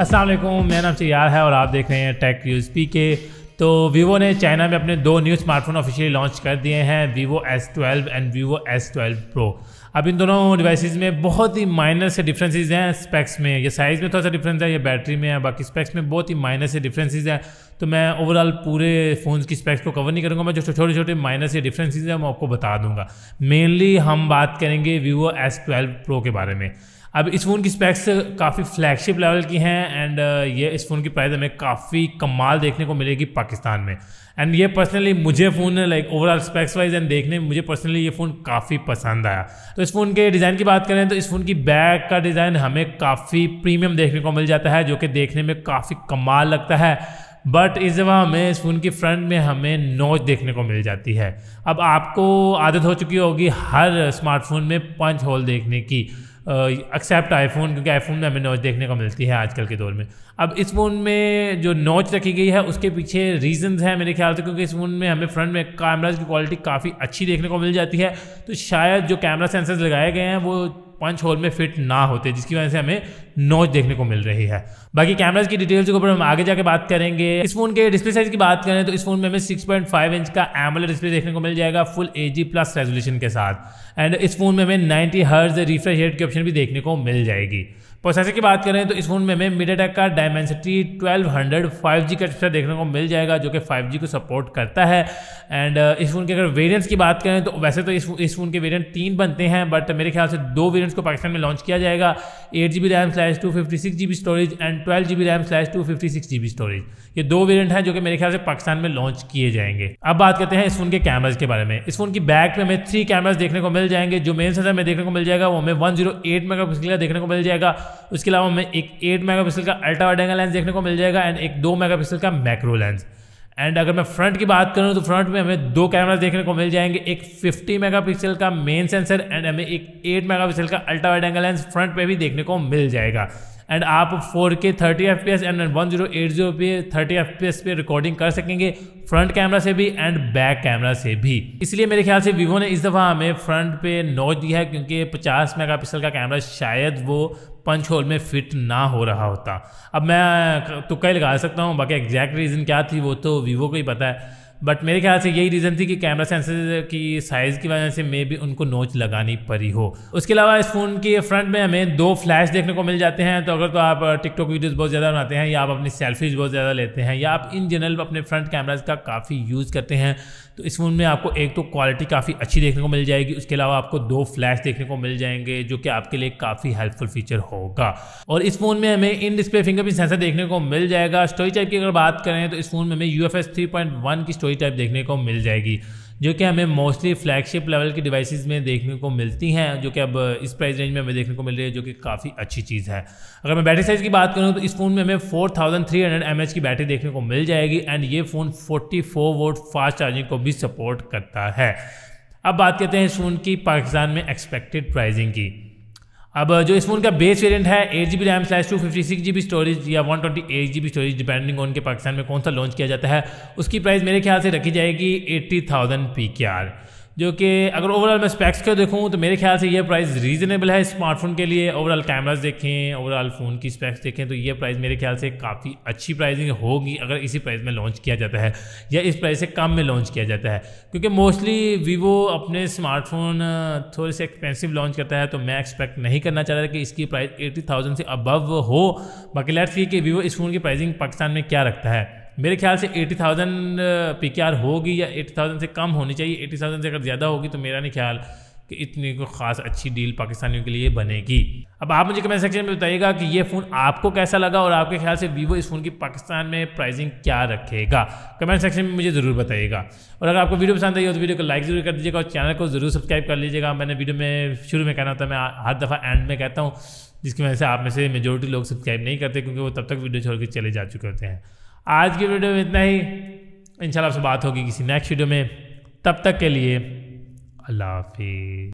असलम मेरा नाम यार है और आप देख रहे हैं टेक पी के तो वीवो ने चाइना में अपने दो न्यू स्मार्टफोन ऑफिशियली लॉन्च कर दिए हैं Vivo S12 and Vivo S twelve Pro अब इन दोनों डिवाइसेज में बहुत ही माइनर से डिफ्रेंसेज हैं स्पेक्स में ये साइज़ में थोड़ा सा डिफरेंस है ये बैटरी में है बाकी स्पेक्स में बहुत ही माइनर से डिफ्रेंसेज हैं तो मैं ओवरऑल पूरे फ़ोन की स्पेक्स को कवर नहीं करूँगा मैं जो छोटे छोटे माइनर से डिफरेंसेस हैं मैं आपको बता दूंगा मेनली हम बात करेंगे वीवो एस ट्वेल्व प्रो के बारे में अब इस फ़ोन की स्पेक्स काफ़ी फ्लैगशिप लेवल की हैं एंड uh, ये इस फ़ोन की प्राइस हमें काफ़ी कमाल देखने को मिलेगी पाकिस्तान में एंड ये पर्सनली मुझे phone like overall specs wise and देखने में मुझे पर्सनली ये फ़ोन काफ़ी पसंद आया तो इस फ़ोन के डिज़ाइन की बात करें तो इस फ़ोन की बैक का डिज़ाइन हमें काफ़ी प्रीमियम देखने को मिल जाता है जो कि देखने में काफ़ी कमाल लगता है बट इस जगह हमें इस फ़ोन की फ्रंट में हमें नोच देखने को मिल जाती है अब आपको आदत हो चुकी होगी हर स्मार्टफोन में पंच होल देखने की एक्सेप्ट आईफोन क्योंकि आईफोन में हमें नॉच देखने को मिलती है आजकल के दौर में अब इस फ़ोन में जो नॉच रखी गई है उसके पीछे रीजंस हैं मेरे ख्याल से क्योंकि इस फ़ोन में हमें फ्रंट में कैमराज की क्वालिटी काफ़ी अच्छी देखने को मिल जाती है तो शायद जो कैमरा सेंसर्स लगाए गए हैं वो पंच होल में फिट ना होते जिसकी वजह से हमें नॉच देखने को मिल रही है बाकी कैमराज की डिटेल्स के ऊपर हम आगे जाके बात करेंगे इस फोन के डिस्प्ले साइज की बात करें तो इस फोन में हमें 6.5 इंच का एमोलेड डिस्प्ले देखने को मिल जाएगा फुल एच प्लस रेजोल्यूशन के साथ एंड इस फोन में हमें 90 हर्ज रिफ्रेश रेट की ऑप्शन भी देखने को मिल जाएगी प्रोसेसर की बात करें तो इस फोन में हमें टेक का डायमेंसिटी 1200 जी का देखने को मिल जाएगा जो कि 5G को सपोर्ट करता है एंड uh, इस फोन के अगर वेरिएंट्स की बात करें तो वैसे तो इस इस फोन के वेरिएंट तीन बनते हैं बट मेरे ख्याल से दो वेरिएंट्स को पाकिस्तान में लॉन्च किया जाएगा eight G B RAM slash two fifty six G B storage and twelve G B RAM slash two fifty six G B storage ये दो वेरियंट हैं जो कि मेरे ख्याल से पाकिस्तान में लॉन्च किए जाएंगे अब बात करते हैं इस फोन के कैमराज के बारे में इस फोन की बैक में हमें थ्री कैमराज देखने को मिल जाएंगे जो मेन सेंसर में देखने को मिल जाएगा वो हमें one zero eight mega pixel का देखने को मिल जाएगा उसके अलावा हमें एक एट मेगा पिक्सल का अल्ट्रा वाइड एंगल लेंस देखने को मिल जाएगा एंड एक दो मेगा पिक्सल का मैक्रो लेंस एंड अगर मैं फ्रंट की बात करूँ तो फ्रंट में हमें दो कैमरा देखने को मिल जाएंगे एक 50 मेगापिक्सल का मेन सेंसर एंड हमें एक 8 मेगापिक्सल का ultra wide angle lens front पे भी देखने को मिल जाएगा एंड आप 4K 30 FPS एंड जीरो पे 30 FPS पे रिकॉर्डिंग कर सकेंगे फ्रंट कैमरा से भी एंड बैक कैमरा से भी इसलिए मेरे ख्याल से वीवो ने इस दफ़ा हमें फ्रंट पे नोच दिया है क्योंकि 50 मेगापिक्सल का कैमरा शायद वो पंच होल में फिट ना हो रहा होता अब मैं तुक्का ही लगा सकता हूँ बाकी एग्जैक्ट रीज़न क्या थी वो तो वीवो को ही पता है बट मेरे ख्याल से यही रीज़न थी कि कैमरा सेंसर की साइज़ की वजह से मे भी उनको नोच लगानी पड़ी हो उसके अलावा इस फ़ोन के फ्रंट में हमें दो फ्लैश देखने को मिल जाते हैं तो अगर तो आप टिकटॉक uh, वीडियोज़ बहुत ज़्यादा बनाते हैं या आप अपनी सेल्फीज बहुत ज़्यादा लेते हैं या आप इन जनरल अपने फ्रंट कैमराज का काफ़ी यूज़ करते हैं तो इस फ़ोन में आपको एक तो क्वालिटी काफ़ी अच्छी देखने को मिल जाएगी उसके अलावा आपको दो फ्लैश देखने को मिल जाएंगे जो कि आपके लिए काफ़ी हेल्पफुल फीचर होगा और इस फ़ोन में हमें इन डिस्प्ले फिंगरप्रिंट सेंसर देखने को मिल जाएगा स्टोरी टाइप की अगर बात करें तो इस फ़ोन में हमें यू एफ की स्टोरी टाइप देखने को मिल जाएगी जो कि हमें मोस्टली फ्लैगशिप लेवल की डिवाइसेस में देखने को मिलती हैं जो कि अब इस प्राइस रेंज में हमें देखने को मिल रही है जो कि काफ़ी अच्छी चीज़ है अगर मैं बैटरी साइज़ की बात करूँ तो इस फ़ोन में हमें four thousand three hundred M H की बैटरी देखने को मिल जाएगी एंड ये phone forty four watt fast charging को भी सपोर्ट करता है अब बात करते हैं इस फ़ोन की पाकिस्तान में एक्सपेक्टेड प्राइजिंग की अब जो इस फोन का बेस वेरिएंट है eight G B RAM slash two fifty six G B storage या one twenty eight G B storage depending on के पाकिस्तान में कौन सा लॉन्च किया जाता है उसकी प्राइस मेरे ख्याल से रखी जाएगी eighty thousand P K R जो कि अगर ओवरऑल मैं स्पेक्स को देखूँ तो मेरे ख्याल से ये प्राइस रीज़नेबल है स्मार्टफोन के लिए ओवरऑल कैमरास देखें ओवरऑल फ़ोन की स्पेक्स देखें तो ये प्राइस मेरे ख्याल से काफ़ी अच्छी प्राइसिंग होगी अगर इसी प्राइस में लॉन्च किया जाता है या इस प्राइस से कम में लॉन्च किया जाता है क्योंकि मोस्टली वीवो अपने स्मार्टफोन थोड़े से एक्सपेंसिव लॉन्च करता है तो मैं एक्सपेक्ट नहीं करना चाह रहा कि इसकी प्राइस एटी से अबव हो बाकी लेट्स कि वीवो इस फ़ोन की प्राइसिंग पाकिस्तान में क्या रखता है मेरे ख्याल से 80,000 थाउजेंड पी होगी या एटी थाउजेंड से कम होनी चाहिए 80,000 थाउजेंड से अगर ज़्यादा होगी तो मेरा नहीं ख्याल कि इतनी कोई ख़ास अच्छी डील पाकिस्तानियों के लिए बनेगी अब आप मुझे कमेंट सेक्शन में बताइएगा कि ये फ़ोन आपको कैसा लगा और आपके ख्याल से वीवो इस फ़ोन की पाकिस्तान में प्राइसिंग क्या रखेगा कमेंट सेक्शन में मुझे ज़रूर बताइएगा और अगर आपको वीडियो पसंद आई हो तो वीडियो को लाइक ज़रूर कर दीजिएगा और चैनल को ज़रूर सब्सक्राइब कर लीजिएगा मैंने वीडियो में शुरू में कहना था मैं हर दफ़ा एंड में कहता हूँ जिसकी वजह से आप में से मेजोरिटी लोग सब्सक्राइब नहीं करते क्योंकि वो तब तक वीडियो छोड़ के चले जा चुके होते हैं आज की वीडियो में इतना ही इंशाल्लाह आपसे बात होगी किसी नेक्स्ट वीडियो में तब तक के लिए अल्लाह हाफिज़